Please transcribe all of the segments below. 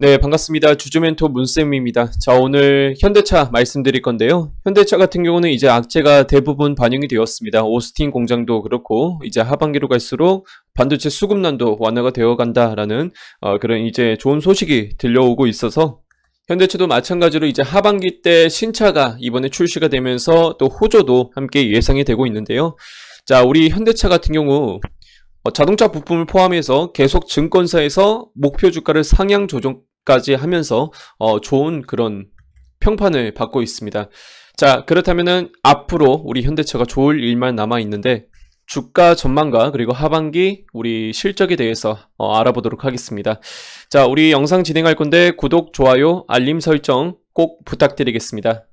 네, 반갑습니다. 주주멘토 문쌤입니다. 자, 오늘 현대차 말씀드릴 건데요. 현대차 같은 경우는 이제 악재가 대부분 반영이 되었습니다. 오스틴 공장도 그렇고, 이제 하반기로 갈수록 반도체 수급난도 완화가 되어 간다라는 어, 그런 이제 좋은 소식이 들려오고 있어서 현대차도 마찬가지로 이제 하반기 때 신차가 이번에 출시가 되면서 또 호조도 함께 예상이 되고 있는데요. 자, 우리 현대차 같은 경우 어, 자동차 부품을 포함해서 계속 증권사에서 목표 주가를 상향 조정 까지 하면서 어, 좋은 그런 평판을 받고 있습니다. 자 그렇다면은 앞으로 우리 현대차가 좋을 일만 남아 있는데 주가 전망과 그리고 하반기 우리 실적에 대해서 어, 알아보도록 하겠습니다. 자 우리 영상 진행할 건데 구독, 좋아요, 알림 설정 꼭 부탁드리겠습니다.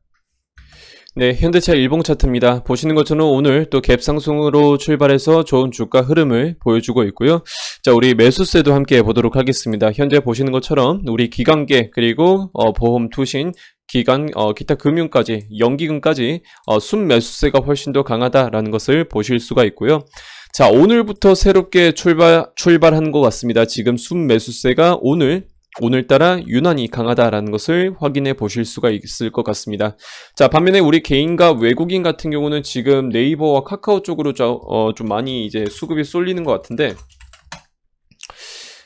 네, 현대차 일봉 차트입니다. 보시는 것처럼 오늘 또갭 상승으로 출발해서 좋은 주가 흐름을 보여주고 있고요. 자, 우리 매수세도 함께 보도록 하겠습니다. 현재 보시는 것처럼 우리 기관계 그리고 어, 보험 투신 기간, 어, 기타 금융까지, 연기금까지 어, 순매수세가 훨씬 더 강하다라는 것을 보실 수가 있고요. 자, 오늘부터 새롭게 출발, 출발한 것 같습니다. 지금 순매수세가 오늘 오늘따라 유난히 강하다라는 것을 확인해 보실 수가 있을 것 같습니다. 자 반면에 우리 개인과 외국인 같은 경우는 지금 네이버와 카카오 쪽으로 저, 어, 좀 많이 이제 수급이 쏠리는 것 같은데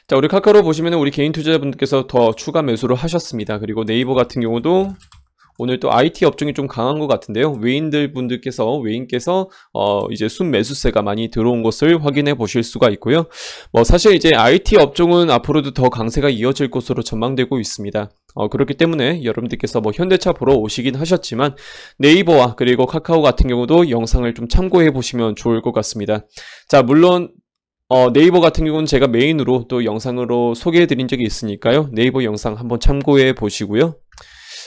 자 우리 카카오 로 보시면 우리 개인 투자자분들께서 더 추가 매수를 하셨습니다. 그리고 네이버 같은 경우도 오늘 또 IT 업종이 좀 강한 것 같은데요. 외인들 분들께서 외인께서 어 이제 순 매수세가 많이 들어온 것을 확인해 보실 수가 있고요. 뭐 사실 이제 IT 업종은 앞으로도 더 강세가 이어질 것으로 전망되고 있습니다. 어, 그렇기 때문에 여러분들께서 뭐 현대차 보러 오시긴 하셨지만 네이버와 그리고 카카오 같은 경우도 영상을 좀 참고해 보시면 좋을 것 같습니다. 자, 물론 어, 네이버 같은 경우는 제가 메인으로 또 영상으로 소개해 드린 적이 있으니까요. 네이버 영상 한번 참고해 보시고요.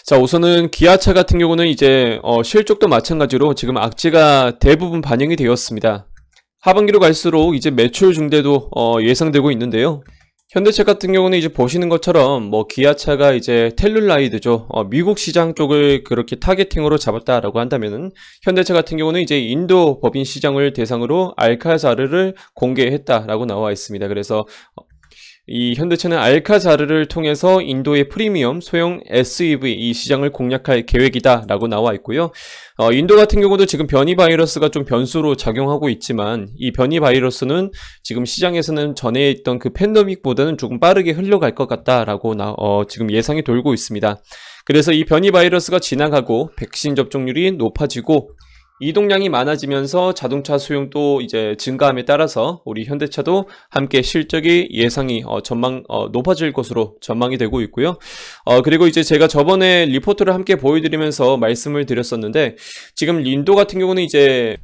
자 우선은 기아차 같은 경우는 이제 어, 실적도 마찬가지로 지금 악재가 대부분 반영이 되었습니다. 하반기로 갈수록 이제 매출 중대도 어, 예상되고 있는데요. 현대차 같은 경우는 이제 보시는 것처럼 뭐 기아차가 이제 텔룰라이드죠. 어, 미국 시장 쪽을 그렇게 타겟팅으로 잡았다라고 한다면은 현대차 같은 경우는 이제 인도 법인 시장을 대상으로 알카사르를 공개했다라고 나와 있습니다. 그래서 어, 이 현대차는 알카자르를 통해서 인도의 프리미엄 소형 SUV 이 시장을 공략할 계획이다 라고 나와 있고요. 어, 인도 같은 경우도 지금 변이 바이러스가 좀 변수로 작용하고 있지만 이 변이 바이러스는 지금 시장에서는 전에 있던 그 팬데믹보다는 조금 빠르게 흘러갈 것 같다라고 나, 어, 지금 예상이 돌고 있습니다. 그래서 이 변이 바이러스가 지나가고 백신 접종률이 높아지고 이동량이 많아지면서 자동차 수용도 이제 증가함에 따라서 우리 현대차도 함께 실적이 예상이 어, 전망 어, 높아질 것으로 전망이 되고 있고요. 어, 그리고 이제 제가 저번에 리포트를 함께 보여드리면서 말씀을 드렸었는데 지금 린도 같은 경우는 이제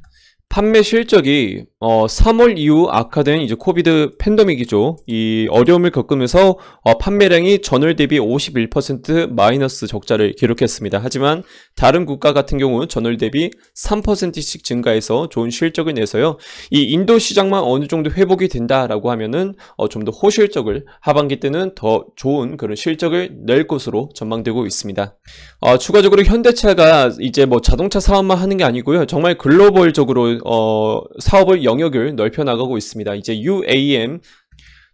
판매 실적이 어 3월 이후 악화된 이제 코비드 팬더믹이죠. 이 어려움을 겪으면서 어 판매량이 전월 대비 51% 마이너스 적자를 기록했습니다. 하지만 다른 국가 같은 경우 전월 대비 3%씩 증가해서 좋은 실적을 내서요. 이 인도 시장만 어느 정도 회복이 된다라고 하면은 어좀 더 호실적을 하반기 때는 더 좋은 그런 실적을 낼 것으로 전망되고 있습니다. 어, 추가적으로 현대차가 이제 뭐 자동차 사업만 하는 게 아니고요. 정말 글로벌적으로 어, 사업을 영역을 넓혀 나가고 있습니다. 이제 UAM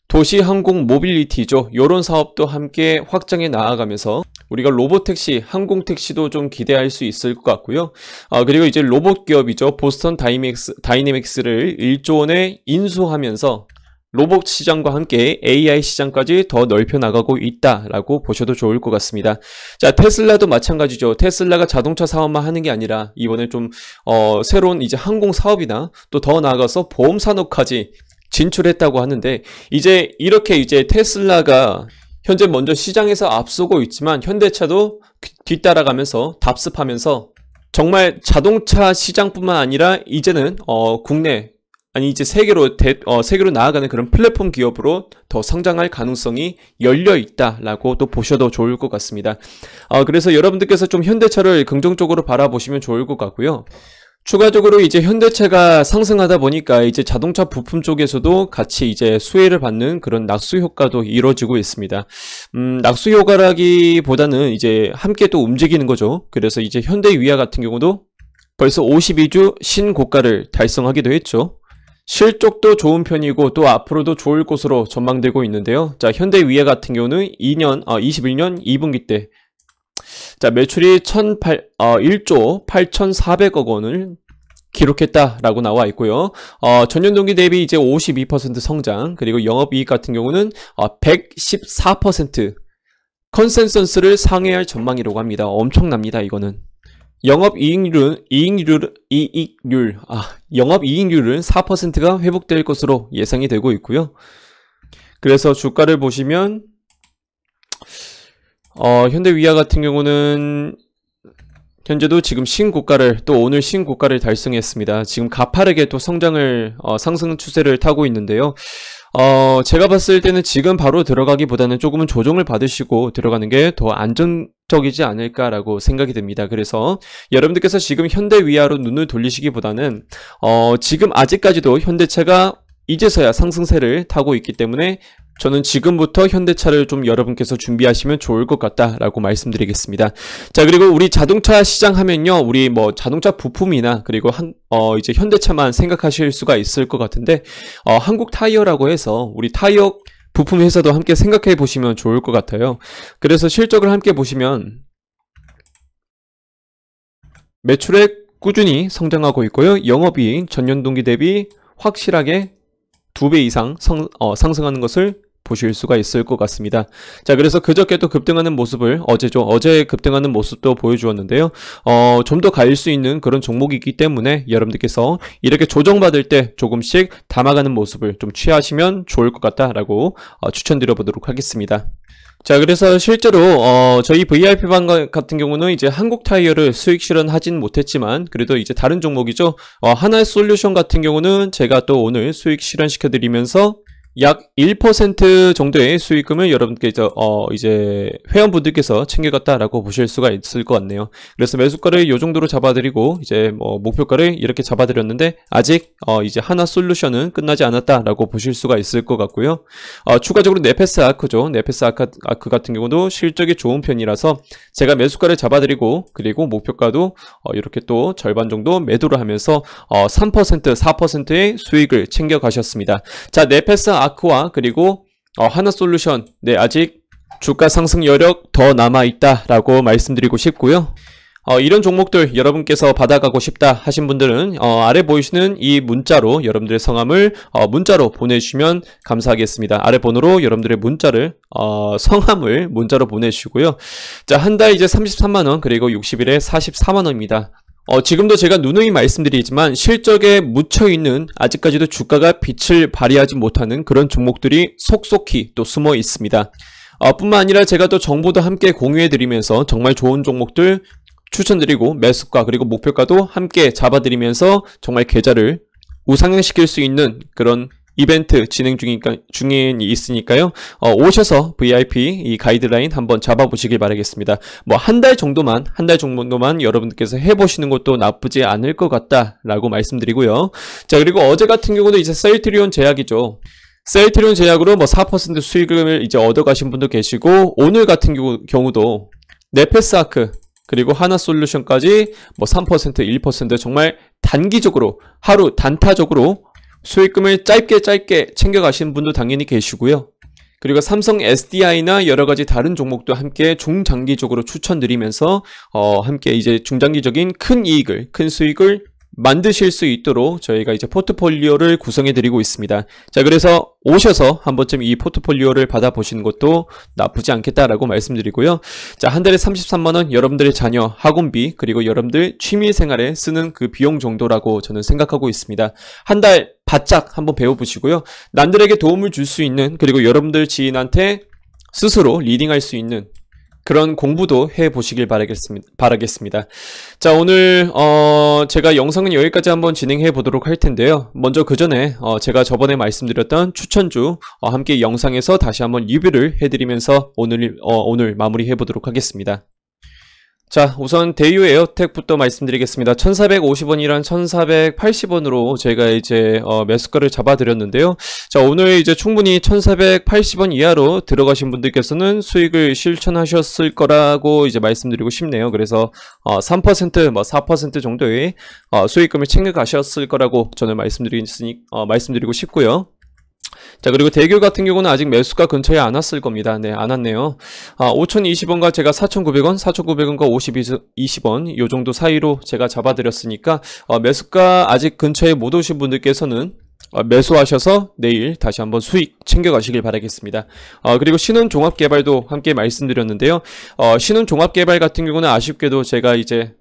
도시 항공 모빌리티죠. 이런 사업도 함께 확장해 나아가면서 우리가 로봇 택시, 항공 택시도 좀 기대할 수 있을 것 같고요. 아, 그리고 이제 로봇 기업이죠. 보스턴 다이맥스, 다이내믹스를 1조 원에 인수하면서 로봇 시장과 함께 AI 시장까지 더 넓혀 나가고 있다라고 보셔도 좋을 것 같습니다. 자, 테슬라도 마찬가지죠. 테슬라가 자동차 사업만 하는 게 아니라 이번에 좀 어, 새로운 이제 항공 사업이나 또 더 나아가서 보험 산업까지 진출했다고 하는데 이제 이렇게 이제 테슬라가 현재 먼저 시장에서 앞서고 있지만 현대차도 뒤따라가면서 답습하면서 정말 자동차 시장뿐만 아니라 이제는 어, 국내 아니 이제 세계로 대, 어, 세계로 나아가는 그런 플랫폼 기업으로 더 성장할 가능성이 열려 있다라고 또 보셔도 좋을 것 같습니다. 어, 그래서 여러분들께서 좀 현대차를 긍정적으로 바라보시면 좋을 것 같고요. 추가적으로 이제 현대차가 상승하다 보니까 이제 자동차 부품 쪽에서도 같이 이제 수혜를 받는 그런 낙수 효과도 이루어지고 있습니다. 음, 낙수 효과라기보다는 이제 함께 또 움직이는 거죠. 그래서 이제 현대위아 같은 경우도 벌써 52주 신고가를 달성하기도 했죠. 실적도 좋은 편이고 또 앞으로도 좋을 것으로 전망되고 있는데요. 자, 현대위에 같은 경우는 2년, 아, 21년 2분기 때 자, 매출이 1 8 어, 1조 8,400억 원을 기록했다라고 나와 있고요. 어, 전년 동기 대비 이제 52% 성장, 그리고 영업이익 같은 경우는 어, 114% 컨센서스를 상회할 전망이라고 합니다. 엄청납니다, 이거는. 영업 이익률은 이익률 이익률 아 영업 이익률은 4%가 회복될 것으로 예상이 되고 있고요. 그래서 주가를 보시면 어, 현대위아 같은 경우는 현재도 지금 신고가를 또 오늘 신고가를 달성했습니다. 지금 가파르게 또 성장을 어, 상승 추세를 타고 있는데요. 어, 제가 봤을 때는 지금 바로 들어가기보다는 조금은 조정을 받으시고 들어가는 게 더 안전 적이지 않을까라고 생각이 듭니다. 그래서 여러분들께서 지금 현대 위아로 눈을 돌리시기보다는 어, 지금 아직까지도 현대차가 이제서야 상승세를 타고 있기 때문에 저는 지금부터 현대차를 좀 여러분께서 준비하시면 좋을 것 같다라고 말씀드리겠습니다. 자, 그리고 우리 자동차 시장 하면요. 우리 뭐 자동차 부품이나 그리고 한, 어, 이제 현대차만 생각하실 수가 있을 것 같은데, 어, 한국 타이어라고 해서 우리 타이어 부품 회사도 함께 생각해 보시면 좋을 것 같아요. 그래서 실적을 함께 보시면 매출액 꾸준히 성장하고 있고요. 영업이익 전년 동기 대비 확실하게 2배 이상 성, 어, 상승하는 것을 보실 수가 있을 것 같습니다. 자, 그래서 그저께 도 급등하는 모습을 어제죠. 어제 급등하는 모습도 보여주었는데요. 어, 좀 더 갈 수 있는 그런 종목이기 때문에 여러분들께서 이렇게 조정받을 때 조금씩 담아가는 모습을 좀 취하시면 좋을 것 같다라고 어, 추천드려 보도록 하겠습니다. 자 그래서 실제로 어, 저희 VIP방 같은 경우는 이제 한국 타이어를 수익 실현하진 못했지만 그래도 이제 다른 종목이죠 어, 하나의 솔루션 같은 경우는 제가 또 오늘 수익 실현시켜 드리면서 약1% 정도의 수익금을 여러분께서 어 이제 회원분들께서 챙겨갔다라고 보실 수가 있을 것 같네요. 그래서 매수가를 이 정도로 잡아드리고 이제 뭐 목표가를 이렇게 잡아드렸는데 아직 어 이제 하나 솔루션은 끝나지 않았다라고 보실 수가 있을 것 같고요. 어 추가적으로 네페스 아크죠. 네페스 아크, 아크, 같은 경우도 실적이 좋은 편이라서 제가 매수가를 잡아드리고 그리고 목표가도 어, 이렇게 또 절반 정도 매도를 하면서 3% 어, 4%의 수익을 챙겨가셨습니다. 자 네페스 아크 아크와 그리고 어, 하나 솔루션 네 아직 주가 상승 여력 더 남아있다 라고 말씀드리고 싶고요 어, 이런 종목들 여러분께서 받아가고 싶다 하신 분들은 어, 아래 보이시는 이 문자로 여러분들의 성함을 어, 문자로 보내주시면 감사하겠습니다. 아래 번호로 여러분들의 문자를 어, 성함을 문자로 보내주시고요. 자한 달 이제 33만원 그리고 60일에 44만원입니다. 어, 지금도 제가 누누이 말씀드리지만 실적에 묻혀있는 아직까지도 주가가 빛을 발휘하지 못하는 그런 종목들이 속속히 또 숨어 있습니다. 어, 뿐만 아니라 제가 또 정보도 함께 공유해드리면서 정말 좋은 종목들 추천드리고 매수가 그리고 목표가도 함께 잡아드리면서 정말 계좌를 우상향시킬 수 있는 그런 이벤트 진행 중이니까, 중에 있으니까요. 어, 오셔서 VIP 이 가이드라인 한번 잡아보시길 바라겠습니다. 뭐 한 달 정도만, 한 달 정도만 여러분들께서 해보시는 것도 나쁘지 않을 것 같다라고 말씀드리고요. 자, 그리고 어제 같은 경우도 이제 셀트리온 제약이죠. 셀트리온 제약으로 뭐 4% 수익을 금 이제 얻어가신 분도 계시고, 오늘 같은 경우, 경우도 네페스아크, 그리고 하나솔루션까지 뭐 3%, 1% 정말 단기적으로 하루 단타적으로 수익금을 짧게 짧게 챙겨가시는 분도 당연히 계시고요. 그리고 삼성 SDI나 여러 가지 다른 종목도 함께 중장기적으로 추천드리면서 어 함께 이제 중장기적인 큰 이익을, 큰 수익을 만드실 수 있도록 저희가 이제 포트폴리오를 구성해 드리고 있습니다. 자, 그래서 오셔서 한 번쯤 이 포트폴리오를 받아보시는 것도 나쁘지 않겠다라고 말씀드리고요. 자, 한 달에 33만원 여러분들의 자녀 학원비 그리고 여러분들 취미생활에 쓰는 그 비용 정도라고 저는 생각하고 있습니다. 한 달 바짝 한번 배워보시고요. 남들에게 도움을 줄 수 있는 그리고 여러분들 지인한테 스스로 리딩할 수 있는 그런 공부도 해보시길 바라겠습니다. 자, 오늘, 어, 제가 영상은 여기까지 한번 진행해 보도록 할 텐데요. 먼저 그 전에, 어, 제가 저번에 말씀드렸던 추천주, 어, 함께 영상에서 다시 한번 리뷰를 해드리면서 오늘, 어, 오늘 마무리 해보도록 하겠습니다. 자 우선 대유 에어텍부터 말씀드리겠습니다 1 4 5 0원이란 1480원으로 제가 이제 어, 매수가를 잡아드렸는데요 자 오늘 이제 충분히 1480원 이하로 들어가신 분들께서는 수익을 실천하셨을 거라고 이제 말씀드리고 싶네요 그래서 어, 3%뭐 4% 정도의 어, 수익금을 챙겨가셨을 거라고 저는 말씀드리, 어, 말씀드리고 싶고요 자 그리고 대결 같은 경우는 아직 매수가 근처에 안 왔을 겁니다 네안 왔네요 아 5020원과 제가 4900원 4900원과 5220원 요 정도 사이로 제가 잡아 드렸으니까 어, 매수가 아직 근처에 못 오신 분들께서는 어, 매수하셔서 내일 다시 한번 수익 챙겨가시길 바라겠습니다. 어, 그리고 신혼 종합개발도 함께 말씀드렸는데요. 어, 신혼 종합개발 같은 경우는 아쉽게도 제가 이제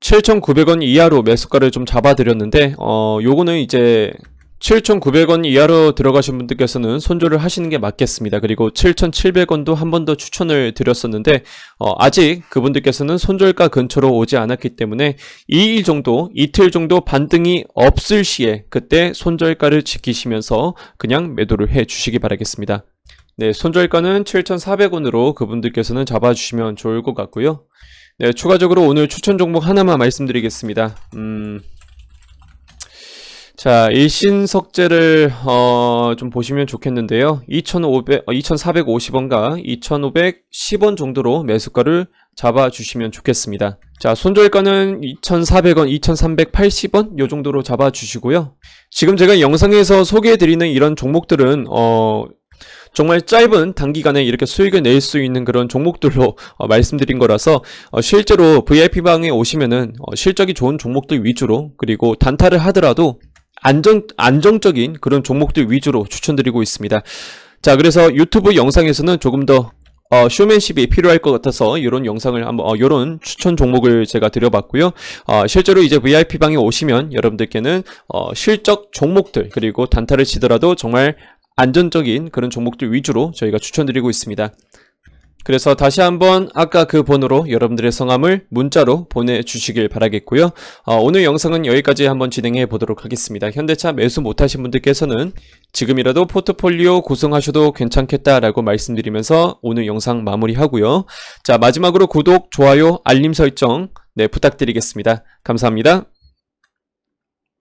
7,900원 이하로 매수가를 좀 잡아드렸는데 어, 요거는 이제 7,900원 이하로 들어가신 분들께서는 손절을 하시는 게 맞겠습니다. 그리고 7,700원도 한 번 더 추천을 드렸었는데 어, 아직 그분들께서는 손절가 근처로 오지 않았기 때문에 2일 정도, 이틀 정도 반등이 없을 시에 그때 손절가를 지키시면서 그냥 매도를 해 주시기 바라겠습니다. 네, 손절가는 7,400원으로 그분들께서는 잡아주시면 좋을 것 같고요. 네, 추가적으로 오늘 추천 종목 하나만 말씀드리겠습니다. 음... 자, 일신석재를 어, 좀 보시면 좋겠는데요. 2,500, 2,450원과 2,510원 정도로 매수가를 잡아주시면 좋겠습니다. 자, 손절가는 2,400원, 2,380원 요 정도로 잡아주시고요. 지금 제가 영상에서 소개해드리는 이런 종목들은 어, 정말 짧은 단기간에 이렇게 수익을 낼 수 있는 그런 종목들로 어, 말씀드린 거라서 어, 실제로 VIP방에 오시면은 어, 실적이 좋은 종목들 위주로 그리고 단타를 하더라도 안정, 안정적인 그런 종목들 위주로 추천드리고 있습니다. 자, 그래서 유튜브 영상에서는 조금 더 어, 쇼맨십이 필요할 것 같아서 이런 영상을 한번 어, 이런 추천 종목을 제가 드려봤고요. 어, 실제로 이제 VIP 방에 오시면 여러분들께는 어, 실적 종목들 그리고 단타를 치더라도 정말 안전적인 그런 종목들 위주로 저희가 추천드리고 있습니다. 그래서 다시 한번 아까 그 번호로 여러분들의 성함을 문자로 보내주시길 바라겠고요. 어, 오늘 영상은 여기까지 한번 진행해 보도록 하겠습니다. 현대차 매수 못하신 분들께서는 지금이라도 포트폴리오 구성하셔도 괜찮겠다라고 말씀드리면서 오늘 영상 마무리하고요. 자 마지막으로 구독, 좋아요, 알림 설정 네 부탁드리겠습니다. 감사합니다.